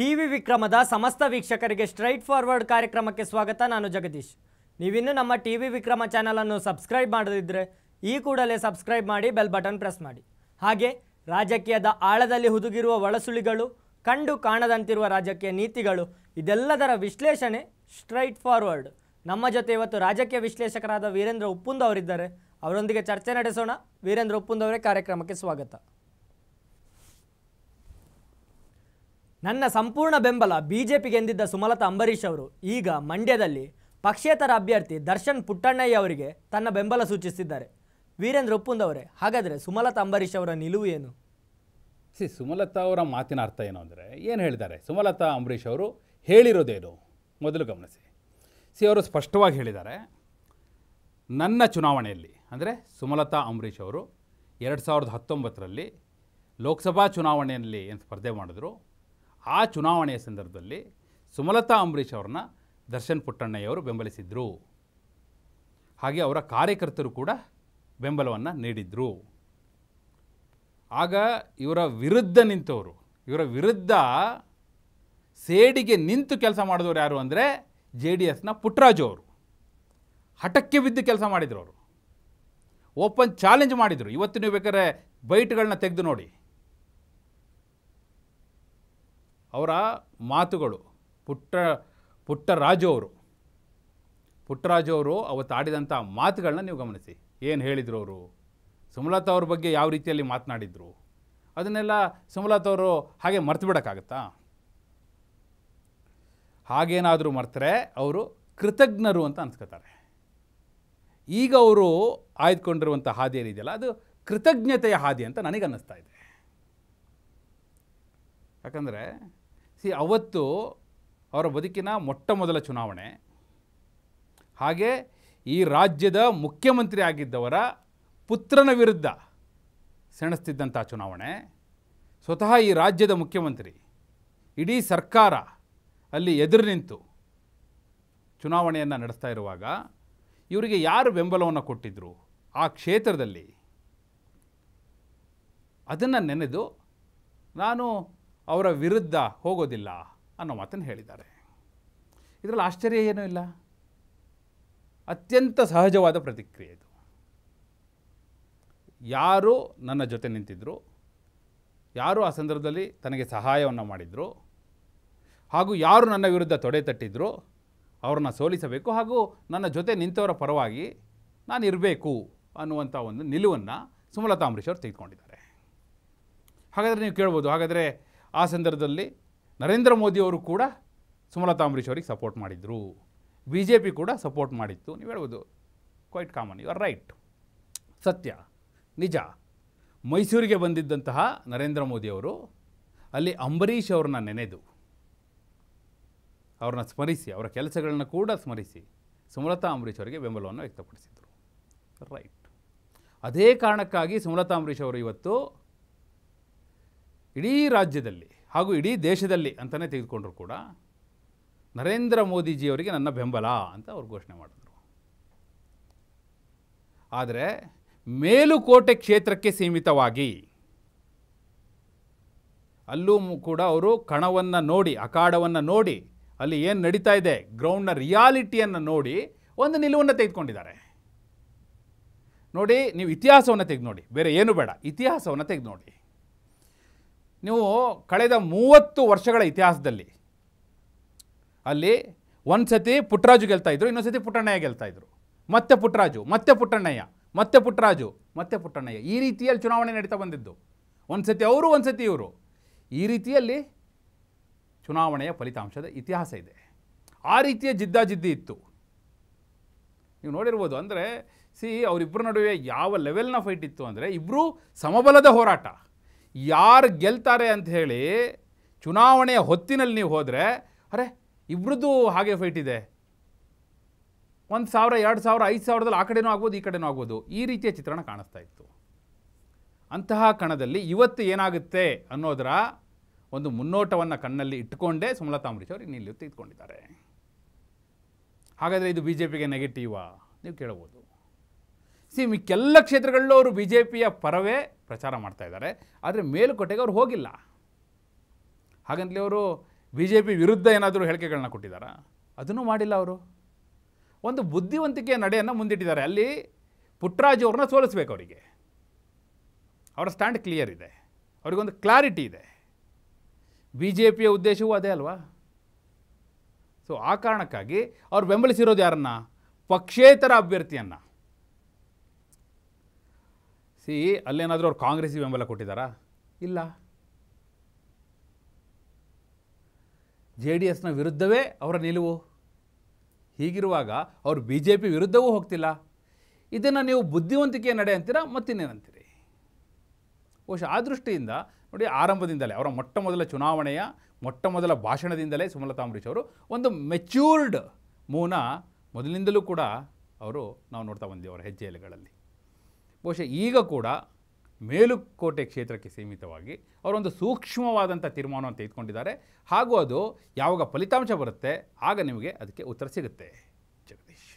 TV ವಿಕ್ರಮದ ಸಮಸ್ತ ವೀಕ್ಷಕರಿಗೆ straight forward ಕಾರ್ಯಕ್ರಮಕ್ಕೆ ಸ್ವಾಗತ ನಾನು ಜಗದೀಶ್ ನೀವಿನ್ನು ನಮ್ಮ ಟಿವಿ ವಿಕ್ರಮ ಚಾನಲನ್ನು ಸಬ್ಸ್ಕ್ರೈಬ್ ಮಾಡದಿದ್ದರೆ ಈ ಕೂಡಲೇ ಸಬ್ಸ್ಕ್ರೈಬ್ ಮಾಡಿ ಬೆಲ್ ಬಟನ್ ಪ್ರೆಸ್ ಮಾಡಿ ಹಾಗೆ ರಾಜಕೀಯದ ಆಳದಲ್ಲಿ ಹುದುಗಿರುವ ಒಳಸುಳಿಗಳು ಕಂಡು ಕಾಣದಂತಿರುವ ರಾಜಕೀಯ ನೀತಿಗಳು ಇದೆಲ್ಲದರ ವಿಶ್ಲೇಷಣೆ ಸ್ಟ್ರೈಟ್ ಫಾರ್ವರ್ಡ್ ನಮ್ಮ ಜೊತೆ ಇವತ್ತು ರಾಜಕೀಯ ವಿಶ್ಲೇಷಕರಾದ ವೀರೇಂದ್ರ ಉಪ್ಪುಂದ್ ಅವರಿದ್ದಾರೆ ಅವರೊಂದಿಗೆ ಚರ್ಚೆ ನಡೆಸೋಣ ವೀರೇಂದ್ರ ಉಪ್ಪುಂದ್ ಅವರೇ ಕಾರ್ಯಕ್ರಮಕ್ಕೆ ಸ್ವಾಗತ ನನ್ನ ಸಂಪೂರ್ಣ ಬೆಂಬಲ ಬಿಜೆಪಿಗೆ ಎಂದಿದ್ದ ಸುಮಲತಾ ಅಂಬರೀಶ್ ಅವರು ಈಗ ಮಂಡ್ಯದಲ್ಲಿ ಪಕ್ಷೇತರ ಅಭ್ಯರ್ಥಿ ದರ್ಶನ್ ಪುಟ್ಟಣ್ಣಯ್ಯ ಅವರಿಗೆ ತನ್ನ ಬೆಂಬಲ ಸೂಚಿಸಿದ್ದಾರೆ ವೀರೇಂದ್ರ ಒಪ್ಪುಂದವರೇ ಹಾಗಾದರೆ ಸುಮಲತಾ ಅಂಬರೀಶ್ ಅವರ ನಿಲುವು ಏನು ಸಿ ಸುಮಲತಾ ಅವರ ಮಾತಿನ ಅರ್ಥ ಏನು ಅಂದರೆ ಏನು ಹೇಳಿದ್ದಾರೆ ಸುಮಲತಾ ಅಂಬರೀಶ್ ಅವರು ಹೇಳಿರೋದೇನು ಮೊದಲು ಗಮನಿಸಿ ಸಿ ಅವರು ಸ್ಪಷ್ಟವಾಗಿ ಹೇಳಿದ್ದಾರೆ ನನ್ನ ಚುನಾವಣೆಯಲ್ಲಿ ಅಂದರೆ ಸುಮಲತಾ ಅಂಬರೀಶ್ ಅವರು ಎರಡು ಸಾವಿರದ ಹತ್ತೊಂಬತ್ತರಲ್ಲಿ ಲೋಕಸಭಾ ಚುನಾವಣೆಯಲ್ಲಿ ಏನು ಸ್ಪರ್ಧೆ ಮಾಡಿದ್ರು ಆ ಚುನಾವಣೆಯ ಸಂದರ್ಭದಲ್ಲಿ ಸುಮಲತಾ ಅಂಬರೀಷ್ ಅವ್ರನ್ನ ದರ್ಶನ್ ಪುಟ್ಟಣ್ಣಯ್ಯವರು ಬೆಂಬಲಿಸಿದರು ಹಾಗೆ ಅವರ ಕಾರ್ಯಕರ್ತರು ಕೂಡ ಬೆಂಬಲವನ್ನು ನೀಡಿದರು ಆಗ ಇವರ ವಿರುದ್ಧ ನಿಂತವರು ಇವರ ವಿರುದ್ಧ ಸೇಡಿಗೆ ನಿಂತು ಕೆಲಸ ಮಾಡಿದವರು ಯಾರು ಅಂದರೆ ಜೆ ಡಿ ಎಸ್ನ ಪುಟ್ಟರಾಜು ಅವರು ಹಠಕ್ಕೆ ಬಿದ್ದು ಕೆಲಸ ಮಾಡಿದರು ಅವರು ಓಪನ್ ಚಾಲೆಂಜ್ ಮಾಡಿದರು ಇವತ್ತು ನೀವು ಬೇಕಾದ್ರೆ ಬೈಟ್ಗಳನ್ನ ತೆಗೆದು ನೋಡಿ ಅವರ ಮಾತುಗಳು ಪುಟ್ಟ ಪುಟ್ಟರಾಜು ಅವರು ಪುಟ್ಟರಾಜು ಅವರು ಅವತ್ತು ಆಡಿದಂಥ ಮಾತುಗಳನ್ನ ನೀವು ಗಮನಿಸಿ ಏನು ಹೇಳಿದರು ಅವರು ಸುಮಲತಾ ಅವ್ರ ಬಗ್ಗೆ ಯಾವ ರೀತಿಯಲ್ಲಿ ಮಾತನಾಡಿದರು ಅದನ್ನೆಲ್ಲ ಸುಮಲತಾ ಅವರು ಹಾಗೆ ಮರ್ತು ಬಿಡೋಕ್ಕಾಗತ್ತಾ ಹಾಗೇನಾದರೂ ಮರ್ತರೆ ಅವರು ಕೃತಜ್ಞರು ಅಂತ ಅನ್ಸ್ಕೋತಾರೆ ಈಗ ಅವರು ಆಯ್ದುಕೊಂಡಿರುವಂಥ ಹಾದಿ ಏನಿದೆಯಲ್ಲ ಅದು ಕೃತಜ್ಞತೆಯ ಹಾದಿ ಅಂತ ನನಗೆ ಅನ್ನಿಸ್ತಾ ಇದೆ ಯಾಕಂದರೆ ಅವತ್ತು ಅವರ ಬದುಕಿನ ಮೊಟ್ಟ ಮೊದಲ ಚುನಾವಣೆ ಹಾಗೆ ಈ ರಾಜ್ಯದ ಮುಖ್ಯಮಂತ್ರಿ ಆಗಿದ್ದವರ ಪುತ್ರನ ವಿರುದ್ಧ ಸೆಣಸ್ತಿದ್ದಂಥ ಚುನಾವಣೆ ಸ್ವತಃ ಈ ರಾಜ್ಯದ ಮುಖ್ಯಮಂತ್ರಿ ಇಡೀ ಸರ್ಕಾರ ಅಲ್ಲಿ ಎದುರು ನಿಂತು ಚುನಾವಣೆಯನ್ನು ನಡೆಸ್ತಾ ಇರುವಾಗ ಇವರಿಗೆ ಯಾರು ಬೆಂಬಲವನ್ನು ಕೊಟ್ಟಿದ್ದರು ಆ ಕ್ಷೇತ್ರದಲ್ಲಿ ಅದನ್ನು ನೆನೆದು ನಾನು ಅವರ ವಿರುದ್ಧ ಹೋಗೋದಿಲ್ಲ ಅನ್ನೋ ಮಾತನ್ನು ಹೇಳಿದ್ದಾರೆ ಇದರಲ್ಲಿ ಆಶ್ಚರ್ಯ ಏನೂ ಇಲ್ಲ ಅತ್ಯಂತ ಸಹಜವಾದ ಪ್ರತಿಕ್ರಿಯೆ ಇದು ಯಾರು ನನ್ನ ಜೊತೆ ನಿಂತಿದ್ದರು ಯಾರು ಆ ಸಂದರ್ಭದಲ್ಲಿ ತನಗೆ ಸಹಾಯವನ್ನು ಮಾಡಿದರು ಹಾಗೂ ಯಾರು ನನ್ನ ವಿರುದ್ಧ ತೊಡೆ ತಟ್ಟಿದ್ರು ಅವ್ರನ್ನ ಸೋಲಿಸಬೇಕು ಹಾಗೂ ನನ್ನ ಜೊತೆ ನಿಂತವರ ಪರವಾಗಿ ನಾನು ಇರಬೇಕು ಅನ್ನುವಂಥ ಒಂದು ನಿಲುವನ್ನು ಸುಮಲತಾ ಅಂಬರೀಷ್ ಅವರು ತೆಗೆದುಕೊಂಡಿದ್ದಾರೆ ಹಾಗಾದರೆ ನೀವು ಕೇಳ್ಬೋದು ಹಾಗಾದರೆ ಆ ಸಂದರ್ಭದಲ್ಲಿ ನರೇಂದ್ರ ಮೋದಿಯವರು ಕೂಡ ಸುಮಲತಾ ಅಂಬರೀಷ್ ಅವರಿಗೆ ಸಪೋರ್ಟ್ ಮಾಡಿದರು ಬಿ ಜೆ ಪಿ ಕೂಡ ಸಪೋರ್ಟ್ ಮಾಡಿತ್ತು ನೀವು ಹೇಳ್ಬೋದು quite common you are right ಸತ್ಯ ನಿಜ ಮೈಸೂರಿಗೆ ಬಂದಿದ್ದಂತಹ ನರೇಂದ್ರ ಮೋದಿಯವರು ಅಲ್ಲಿ ಅಂಬರೀಷ್ ಅವ್ರನ್ನ ನೆನೆದು ಅವ್ರನ್ನ ಸ್ಮರಿಸಿ ಅವರ ಕೆಲಸಗಳನ್ನು ಕೂಡ ಸ್ಮರಿಸಿ ಸುಮಲತಾ ಅಂಬರೀಷ್ ಅವರಿಗೆ ಬೆಂಬಲವನ್ನು ವ್ಯಕ್ತಪಡಿಸಿದರು ರೈಟ್ ಅದೇ ಕಾರಣಕ್ಕಾಗಿ ಸುಮಲತಾ ಅಂಬರೀಷ್ ಅವರು ಇವತ್ತು ಇಡೀ ರಾಜ್ಯದಲ್ಲಿ ಹಾಗೂ ಇಡೀ ದೇಶದಲ್ಲಿ ಅಂತಲೇ ತೆಗೆದುಕೊಂಡ್ರು ಕೂಡ ನರೇಂದ್ರ ಮೋದಿಜಿಯವರಿಗೆ ನನ್ನ ಬೆಂಬಲ ಅಂತ ಅವ್ರು ಘೋಷಣೆ ಮಾಡಿದ್ರು ಆದರೆ ಮೇಲುಕೋಟೆ ಕ್ಷೇತ್ರಕ್ಕೆ ಸೀಮಿತವಾಗಿ ಅಲ್ಲೂ ಕೂಡ ಅವರು ಕಣವನ್ನು ನೋಡಿ ಅಖಾಡವನ್ನು ನೋಡಿ ಅಲ್ಲಿ ಏನು ನಡೀತಾ ಇದೆ ಗ್ರೌಂಡ್ನ ರಿಯಾಲಿಟಿಯನ್ನು ನೋಡಿ ಒಂದು ನಿಲುವನ್ನು ತೆಗೆದುಕೊಂಡಿದ್ದಾರೆ ನೋಡಿ ನೀವು ಇತಿಹಾಸವನ್ನು ತೆಗೆದು ನೋಡಿ ಬೇರೆ ಏನು ಬೇಡ ಇತಿಹಾಸವನ್ನು ತೆಗೆದು ನೋಡಿ ನೀವು ಕಳೆದ ಮೂವತ್ತು ವರ್ಷಗಳ ಇತಿಹಾಸದಲ್ಲಿ ಅಲ್ಲಿ ಒಂದು ಸತಿ ಪುಟ್ಟರಾಜು ಗೆಲ್ತಾಯಿದ್ರು ಇನ್ನೊಂದು ಸತಿ ಪುಟ್ಟಣ್ಣಯ್ಯ ಗೆಲ್ತಾಯಿದ್ರು ಮತ್ತೆ ಪುಟ್ಟರಾಜು ಮತ್ತೆ ಪುಟ್ಟಣ್ಣಯ್ಯ ಮತ್ತೆ ಪುಟ್ಟರಾಜು ಮತ್ತೆ ಪುಟ್ಟಣ್ಣಯ್ಯ ಈ ರೀತಿಯಲ್ಲಿ ಚುನಾವಣೆ ನಡೀತಾ ಬಂದಿದ್ದು ಒಂದು ಸತಿ ಅವರು ಒಂದು ಸತಿ ಇವರು ಈ ರೀತಿಯಲ್ಲಿ ಚುನಾವಣೆಯ ಫಲಿತಾಂಶದ ಇತಿಹಾಸ ಇದೆ ಆ ರೀತಿಯ ಜಿದ್ದಾಜಿದ್ದಿ ಇತ್ತು ನೀವು ನೋಡಿರ್ಬೋದು ಅಂದರೆ ಸಿ ಅವರಿಬ್ಬರ ನಡುವೆ ಯಾವ ಲೆವೆಲ್ನ ಫೈಟ್ ಇತ್ತು ಅಂದರೆ ಇಬ್ಬರೂ ಸಮಬಲದ ಹೋರಾಟ ಯಾರು ಗೆಲ್ತಾರೆ ಅಂತ ಹೇಳಿ ಚುನಾವಣೆಯ ಹೊತ್ತಿನಲ್ಲಿ ನೀವು ಹೋದರೆ ಅರೆ ಇಬ್ರದ್ದು ಹಾಗೆ ಫೈಟ್ ಇದೆ ಒಂದು ಸಾವಿರ ಎರಡು ಸಾವಿರ ಐದು ಸಾವಿರದಲ್ಲಿ ಆ ಕಡೆನೂ ಆಗ್ಬೋದು ಈ ಕಡೆನೂ ಆಗ್ಬೋದು ಈ ರೀತಿಯ ಚಿತ್ರಣ ಕಾಣಿಸ್ತಾ ಇತ್ತು ಅಂತಹ ಕಣದಲ್ಲಿ ಇವತ್ತು ಏನಾಗುತ್ತೆ ಅನ್ನೋದರ ಒಂದು ಮುನ್ನೋಟವನ್ನು ಕಣ್ಣಲ್ಲಿ ಇಟ್ಟುಕೊಂಡೇ ಸುಮಲತಾ ಅಂಬರೀಶ್ ಅವರು ಇನ್ನಿಲ್ಲಿ ತೆಗೆದುಕೊಂಡಿದ್ದಾರೆ ಹಾಗಾದರೆ ಇದು ಬಿ ಜೆ ಪಿಗೆ ನೆಗೆಟಿವಾ ನೀವು ಕೇಳ್ಬೋದು ಸಿ ಮಿಕ್ಕೆಲ್ಲ ಕ್ಷೇತ್ರಗಳಲ್ಲೂ ಅವರು ಬಿ ಜೆ ಪಿಯ ಪರವೇ ಪ್ರಚಾರ ಮಾಡ್ತಾ ಇದ್ದಾರೆ ಆದರೆ ಮೇಲುಕೋಟೆಗೆ ಅವರು ಹೋಗಿಲ್ಲ ಹಾಗಂತಲೇ ಅವರು ಬಿ ಜೆ ಪಿ ವಿರುದ್ಧ ಏನಾದರೂ ಹೇಳಿಕೆಗಳನ್ನ ಕೊಟ್ಟಿದ್ದಾರೆ ಅದನ್ನು ಮಾಡಿಲ್ಲ ಅವರು ಒಂದು ಬುದ್ಧಿವಂತಿಕೆಯ ನಡೆಯನ್ನು ಮುಂದಿಟ್ಟಿದ್ದಾರೆ ಅಲ್ಲಿ ಪುಟ್ಟರಾಜು ಅವ್ರನ್ನ ಸೋಲಿಸ್ಬೇಕು ಅವರಿಗೆ ಅವರ ಸ್ಟ್ಯಾಂಡ್ ಕ್ಲಿಯರ್ ಇದೆ ಅವರಿಗೊಂದು ಕ್ಲಾರಿಟಿ ಇದೆ ಬಿ ಜೆ ಪಿಯ ಉದ್ದೇಶವೂ ಅದೇ ಅಲ್ವಾ ಸೊ ಆ ಕಾರಣಕ್ಕಾಗಿ ಅವ್ರು ಬೆಂಬಲಿಸಿರೋದು ಯಾರನ್ನ ಪಕ್ಷೇತರ ಅಭ್ಯರ್ಥಿಯನ್ನು ಸಿ ಅಲ್ಲೇನಾದರೂ ಅವ್ರು ಕಾಂಗ್ರೆಸ್ಗೆ ಬೆಂಬಲ ಕೊಟ್ಟಿದ್ದಾರಾ ಇಲ್ಲ ಜೆ ಡಿ ಎಸ್ನ ವಿರುದ್ಧವೇ ಅವರ ನಿಲುವು ಹೀಗಿರುವಾಗ ಅವರು ಬಿ ಜೆ ಪಿ ವಿರುದ್ಧವೂ ಹೋಗ್ತಿಲ್ಲ ಇದನ್ನು ನೀವು ಬುದ್ಧಿವಂತಿಕೆಯ ನಡೆ ಅಂತೀರಾ ಮತ್ತಿನ್ನೇನಂತೀರಿ ಬಹುಶಃ ಆ ದೃಷ್ಟಿಯಿಂದ ನೋಡಿ ಆರಂಭದಿಂದಲೇ ಅವರ ಮೊಟ್ಟ ಮೊದಲ ಚುನಾವಣೆಯ ಮೊಟ್ಟ ಮೊದಲ ಭಾಷಣದಿಂದಲೇ ಸುಮಲತಾ ಅಂಬರೀಷ್ ಅವರು ಒಂದು ಮೆಚ್ಯೂರ್ಡ್ ಮೂನ ಮೊದಲಿನಿಂದಲೂ ಕೂಡ ಅವರು ನಾವು ನೋಡ್ತಾ ಬಂದೀವಿ ಅವರ ಹೆಜ್ಜೆ ಎಲೆಗಳಲ್ಲಿ ಬಹುಶಃ ಈಗ ಕೂಡ ಮೇಲುಕೋಟೆ ಕ್ಷೇತ್ರಕ್ಕೆ ಸೀಮಿತವಾಗಿ ಅವರೊಂದು ಸೂಕ್ಷ್ಮವಾದಂಥ ತೀರ್ಮಾನವನ್ನು ತೆಗೆದುಕೊಂಡಿದ್ದಾರೆ ಹಾಗೂ ಅದು ಯಾವಾಗ ಫಲಿತಾಂಶ ಬರುತ್ತೆ ಆಗ ನಿಮಗೆ ಅದಕ್ಕೆ ಉತ್ತರ ಸಿಗುತ್ತೆ ಜಗದೀಶ್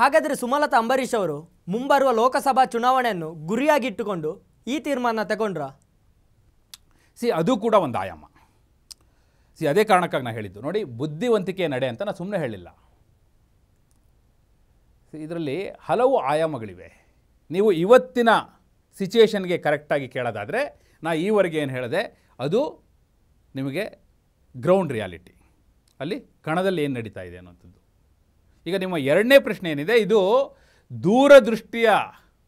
ಹಾಗಾದರೆ ಸುಮಲತಾ ಅಂಬರೀಷ್ ಅವರು ಮುಂಬರುವ ಲೋಕಸಭಾ ಚುನಾವಣೆಯನ್ನು ಗುರಿಯಾಗಿಟ್ಟುಕೊಂಡು ಈ ತೀರ್ಮಾನ ತಗೊಂಡ್ರ ಸಿ ಅದು ಕೂಡ ಒಂದು ಆಯಾಮ ಸಿ ಅದೇ ಕಾರಣಕ್ಕಾಗಿ ನಾನು ಹೇಳಿದ್ದು ನೋಡಿ ಬುದ್ಧಿವಂತಿಕೆ ನಡೆ ಅಂತ ನಾನು ಸುಮ್ಮನೆ ಹೇಳಿಲ್ಲ ಇದರಲ್ಲಿ ಹಲವು ಆಯಾಮಗಳಿವೆ ನೀವು ಇವತ್ತಿನ ಸಿಚುವೇಷನ್ಗೆ ಕರೆಕ್ಟಾಗಿ ಕೇಳೋದಾದರೆ ನಾ ಈವರೆಗೆ ಏನು ಹೇಳಿದೆ ಅದು ನಿಮಗೆ ಗ್ರೌಂಡ್ ರಿಯಾಲಿಟಿ ಅಲ್ಲಿ ಕಣದಲ್ಲಿ ಏನು ನಡೀತಾ ಇದೆ ಅನ್ನೋಂಥದ್ದು ಈಗ ನಿಮ್ಮ ಎರಡನೇ ಪ್ರಶ್ನೆ ಏನಿದೆ ಇದು ದೂರದೃಷ್ಟಿಯ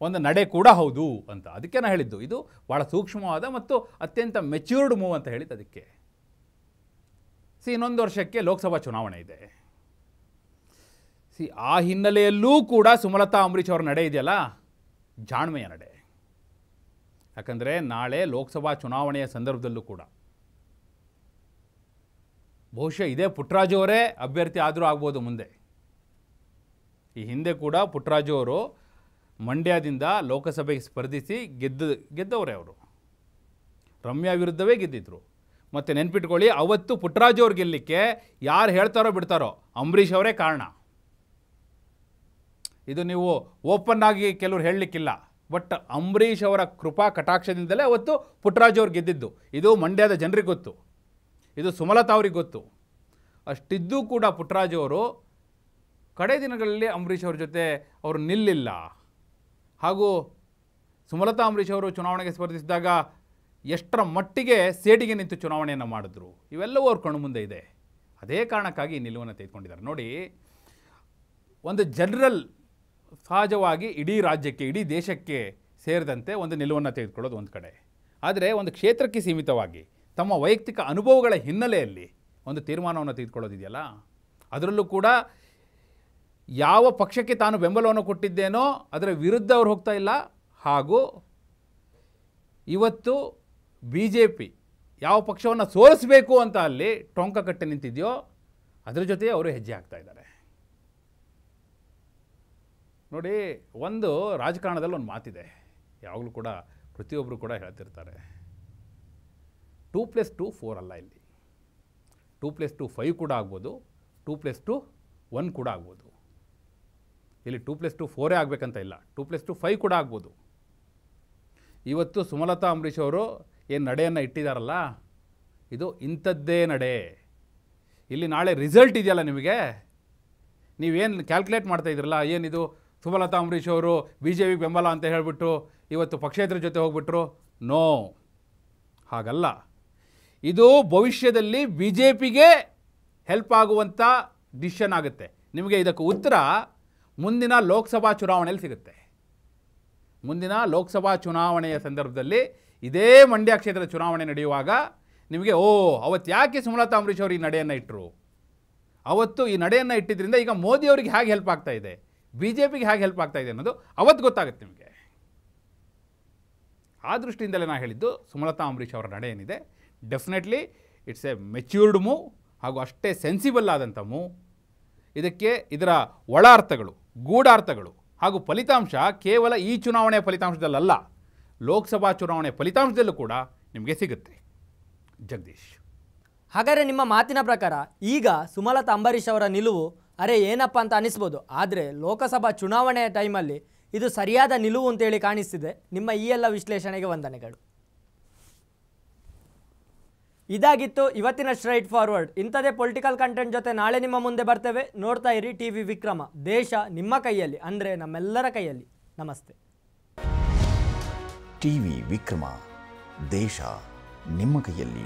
ಒಂದು ನಡೆ ಕೂಡ ಹೌದು ಅಂತ ಅದಕ್ಕೆ ನಾನು ಹೇಳಿದ್ದು ಇದು ಭಾಳ ಸೂಕ್ಷ್ಮವಾದ ಮತ್ತು ಅತ್ಯಂತ ಮೆಚ್ಯೂರ್ಡ್ ಮೂವ್ ಅಂತ ಹೇಳಿದ್ದು ಅದಕ್ಕೆ ಸಿ ಇನ್ನೊಂದು ವರ್ಷಕ್ಕೆ ಲೋಕಸಭಾ ಚುನಾವಣೆ ಇದೆ ಸಿ ಆ ಹಿನ್ನೆಲೆಯಲ್ಲೂ ಕೂಡ ಸುಮಲತಾ ಅಂಬರೀಷ್ ಅವರ ನಡೆ ಇದೆಯಲ್ಲ ಜಾಣ್ಮೆಯ ನಡೆ ಯಾಕಂದರೆ ನಾಳೆ ಲೋಕಸಭಾ ಚುನಾವಣೆಯ ಸಂದರ್ಭದಲ್ಲೂ ಕೂಡ ಬಹುಶಃ ಇದೇ ಪುಟ್ರಾಜು ಅವರೇ ಅಭ್ಯರ್ಥಿ ಆದರೂ ಆಗ್ಬೋದು ಮುಂದೆ ಈ ಹಿಂದೆ ಕೂಡ ಪುಟ್ರಾಜು ಅವರು ಮಂಡ್ಯದಿಂದ ಲೋಕಸಭೆಗೆ ಸ್ಪರ್ಧಿಸಿ ಗೆದ್ದು ಗೆದ್ದವರೇ ಅವರು ರಮ್ಯಾ ವಿರುದ್ಧವೇ ಗೆದ್ದಿದ್ರು ಮತ್ತು ನೆನ್ಪಿಟ್ಕೊಳ್ಳಿ ಅವತ್ತು ಪುಟ್ರಾಜು ಅವ್ರು ಗೆಲ್ಲಲಿಕ್ಕೆ ಯಾರು ಹೇಳ್ತಾರೋ ಬಿಡ್ತಾರೋ ಅಂಬರೀಷ್ ಅವರೇ ಕಾರಣ ಇದು ನೀವು ಓಪನ್ ಆಗಿ ಕೆಲವರು ಹೇಳಲಿಕ್ಕಿಲ್ಲ ಬಟ್ ಅಂಬರೀಷ್ ಅವರ ಕೃಪಾ ಕಟಾಕ್ಷದಿಂದಲೇ ಅವತ್ತು ಪುಟ್ಟರಾಜು ಅವ್ರು ಗೆದ್ದಿದ್ದು ಇದು ಮಂಡ್ಯದ ಜನರಿಗೆ ಗೊತ್ತು ಇದು ಸುಮಲತಾ ಅವ್ರಿಗೆ ಗೊತ್ತು ಅಷ್ಟಿದ್ದೂ ಕೂಡ ಪುಟ್ಟರಾಜು ಅವರು ಕಡೆ ದಿನಗಳಲ್ಲಿ ಅಂಬರೀಷ್ ಅವ್ರ ಜೊತೆ ಅವರು ನಿಲ್ಲಿಲ್ಲ ಹಾಗೂ ಸುಮಲತಾ ಅಂಬರೀಷ್ ಅವರು ಚುನಾವಣೆಗೆ ಸ್ಪರ್ಧಿಸಿದಾಗ ಎಷ್ಟರ ಮಟ್ಟಿಗೆ ಸೇಡಿಗೆ ನಿಂತು ಚುನಾವಣೆಯನ್ನು ಮಾಡಿದ್ರು ಇವೆಲ್ಲವೂ ಅವ್ರ ಕಣ್ಣು ಮುಂದೆ ಇದೆ ಅದೇ ಕಾರಣಕ್ಕಾಗಿ ನಿಲುವನ್ನು ತೆಗೆದುಕೊಂಡಿದ್ದಾರೆ ನೋಡಿ ಒಂದು ಜನರಲ್ ಸಹಜವಾಗಿ ಇಡೀ ರಾಜ್ಯಕ್ಕೆ ಇಡೀ ದೇಶಕ್ಕೆ ಸೇರಿದಂತೆ ಒಂದು ನಿಲುವನ್ನು ತೆಗೆದುಕೊಳ್ಳೋದು ಒಂದು ಕಡೆ ಆದರೆ ಒಂದು ಕ್ಷೇತ್ರಕ್ಕೆ ಸೀಮಿತವಾಗಿ ತಮ್ಮ ವೈಯಕ್ತಿಕ ಅನುಭವಗಳ ಹಿನ್ನೆಲೆಯಲ್ಲಿ ಒಂದು ತೀರ್ಮಾನವನ್ನು ತೆಗೆದುಕೊಳ್ಳೋದಿದೆಯಲ್ಲ ಅದರಲ್ಲೂ ಕೂಡ ಯಾವ ಪಕ್ಷಕ್ಕೆ ತಾನು ಬೆಂಬಲವನ್ನು ಕೊಟ್ಟಿದ್ದೇನೋ ಅದರ ವಿರುದ್ಧ ಅವ್ರು ಹೋಗ್ತಾ ಇಲ್ಲ ಹಾಗೂ ಇವತ್ತು ಬಿ ಜೆ ಪಿ ಯಾವ ಪಕ್ಷವನ್ನು ಸೋಲಿಸಬೇಕು ಅಂತ ಅಲ್ಲಿ ಟೊಂಕ ಕಟ್ಟಿ ನಿಂತಿದೆಯೋ ಅದರ ಜೊತೆ ಅವರು ಹೆಜ್ಜೆ ಹಾಕ್ತಾ ಇದ್ದಾರೆ ನೋಡಿ ಒಂದು ರಾಜಕಾರಣದಲ್ಲಿ ಒಂದು ಮಾತಿದೆ ಯಾವಾಗಲೂ ಕೂಡ ಪ್ರತಿಯೊಬ್ಬರು ಕೂಡ ಹೇಳ್ತಿರ್ತಾರೆ ಟೂ ಪ್ಲಸ್ ಟು ಫೋರ್ ಅಲ್ಲ ಇಲ್ಲಿ ಟೂ ಪ್ಲಸ್ ಟು ಫೈವ್ ಕೂಡ ಆಗ್ಬೋದು ಟೂ ಪ್ಲಸ್ ಟು ಒನ್ ಕೂಡ ಆಗ್ಬೋದು ಇಲ್ಲಿ ಟೂ ಪ್ಲಸ್ ಟು ಫೋರೇ ಆಗಬೇಕಂತ ಇಲ್ಲ ಟೂ ಪ್ಲಸ್ ಟು ಫೈವ್ ಕೂಡ ಆಗ್ಬೋದು ಇವತ್ತು ಸುಮಲತಾ ಅಂಬರೀಷ್ ಅವರು ಏನು ನಡೆಯನ್ನು ಇಟ್ಟಿದ್ದಾರಲ್ಲ ಇದು ಇಂಥದ್ದೇ ನಡೆ ಇಲ್ಲಿ ನಾಳೆ ರಿಸಲ್ಟ್ ಇದೆಯಲ್ಲ ನಿಮಗೆ ನೀವೇನು ಕ್ಯಾಲ್ಕುಲೇಟ್ ಮಾಡ್ತಾಯಿದ್ರಲ್ಲ ಏನಿದು ಸುಮಲತಾ ಅಂಬರೀಷ್ ಅವರು ಬಿ ಜೆ ಪಿಗೆ ಬೆಂಬಲ ಅಂತ ಹೇಳಿಬಿಟ್ಟು ಇವತ್ತು ಪಕ್ಷೇತರ ಜೊತೆ ಹೋಗ್ಬಿಟ್ರು ನೋ ಹಾಗಲ್ಲ ಇದು ಭವಿಷ್ಯದಲ್ಲಿ ಬಿ ಜೆ ಪಿಗೆ ಹೆಲ್ಪ್ ಆಗುವಂಥ ಡಿಶನ್ ಆಗುತ್ತೆ ನಿಮಗೆ ಇದಕ್ಕೆ ಉತ್ತರ ಮುಂದಿನ ಲೋಕಸಭಾ ಚುನಾವಣೆಯಲ್ಲಿ ಸಿಗುತ್ತೆ ಮುಂದಿನ ಲೋಕಸಭಾ ಚುನಾವಣೆಯ ಸಂದರ್ಭದಲ್ಲಿ ಇದೇ ಮಂಡ್ಯ ಕ್ಷೇತ್ರದ ಚುನಾವಣೆ ನಡೆಯುವಾಗ ನಿಮಗೆ ಓ ಅವತ್ತು ಯಾಕೆ ಸುಮಲತಾ ಅಂಬರೀಷ್ ಅವರು ಈ ನಡೆಯನ್ನು ಇಟ್ಟರು ಅವತ್ತು ಈ ನಡೆಯನ್ನು ಇಟ್ಟಿದ್ದರಿಂದ ಈಗ ಮೋದಿಯವರಿಗೆ ಹೇಗೆ ಹೆಲ್ಪ್ ಆಗ್ತಾ ಇದೆ ಬಿ ಜೆ ಪಿಗೆ ಹೇಗೆ ಹೆಲ್ಪ್ ಆಗ್ತಾ ಇದೆ ಅನ್ನೋದು ಅವತ್ತು ಗೊತ್ತಾಗುತ್ತೆ ನಿಮಗೆ ಆ ದೃಷ್ಟಿಯಿಂದಲೇ ನಾನು ಹೇಳಿದ್ದು ಸುಮಲತಾ ಅಂಬರೀಷ್ ಅವರ ನಡೆ ಏನಿದೆ definitely it's a matured move ಹಾಗೂ ಅಷ್ಟೇ ಸೆನ್ಸಿಬಲ್ ಆದಂಥ ಮೂವ್ ಇದಕ್ಕೆ ಇದರ ಒಳ ಅರ್ಥಗಳು ಗೂಢಾರ್ಥಗಳು ಹಾಗೂ ಫಲಿತಾಂಶ ಕೇವಲ ಈ ಚುನಾವಣೆಯ ಫಲಿತಾಂಶದಲ್ಲಲ್ಲ ಲೋಕಸಭಾ ಚುನಾವಣೆ ಫಲಿತಾಂಶದಲ್ಲೂ ಕೂಡ ನಿಮಗೆ ಸಿಗುತ್ತೆ ಜಗದೀಶ್ ಹಾಗಾದರೆ ನಿಮ್ಮ ಮಾತಿನ ಪ್ರಕಾರ ಈಗ ಸುಮಲತಾ ಅಂಬರೀಷ್ ಅವರ ನಿಲುವು ಅರೆ ಏನಪ್ಪ ಅಂತ ಅನಿಸ್ಬೋದು ಆದರೆ ಲೋಕಸಭಾ ಚುನಾವಣೆಯ ಟೈಮಲ್ಲಿ ಇದು ಸರಿಯಾದ ನಿಲುವು ಅಂತೇಳಿ ಕಾಣಿಸ್ತಿದೆ ನಿಮ್ಮ ಈ ಎಲ್ಲ ವಿಶ್ಲೇಷಣೆಗೆ ವಂದನೆಗಳು ಇದಾಗಿತ್ತು ಇವತ್ತಿನ ಸ್ಟ್ರೈಟ್ ಫಾರ್ವರ್ಡ್ ಇಂಥದೇ ಪೊಲಿಟಿಕಲ್ ಕಂಟೆಂಟ್ ಜೊತೆ ನಾಳೆ ನಿಮ್ಮ ಮುಂದೆ ಬರ್ತೇವೆ ನೋಡ್ತಾ ಇರಿ ಟಿ ವಿ ವಿಕ್ರಮ ದೇಶ ನಿಮ್ಮ ಕೈಯಲ್ಲಿ ಅಂದರೆ ನಮ್ಮೆಲ್ಲರ ಕೈಯಲ್ಲಿ ನಮಸ್ತೆ ಟಿ ವಿ ವಿಕ್ರಮ ದೇಶ ನಿಮ್ಮ ಕೈಯಲ್ಲಿ